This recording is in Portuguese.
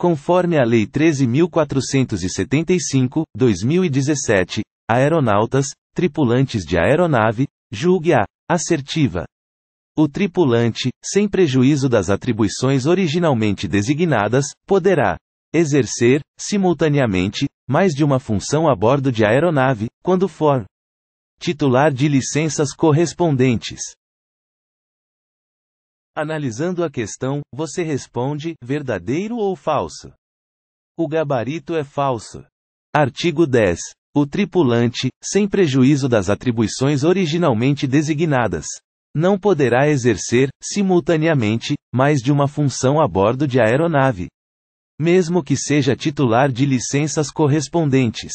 Conforme a Lei 13.475, 2017, aeronautas, tripulantes de aeronave, julgue-a assertiva. O tripulante, sem prejuízo das atribuições originalmente designadas, poderá exercer, simultaneamente, mais de uma função a bordo de aeronave, quando for titular de licenças correspondentes. Analisando a questão, você responde: verdadeiro ou falso? O gabarito é falso. Artigo 10. O tripulante, sem prejuízo das atribuições originalmente designadas, não poderá exercer, simultaneamente, mais de uma função a bordo de aeronave, mesmo que seja titular de licenças correspondentes.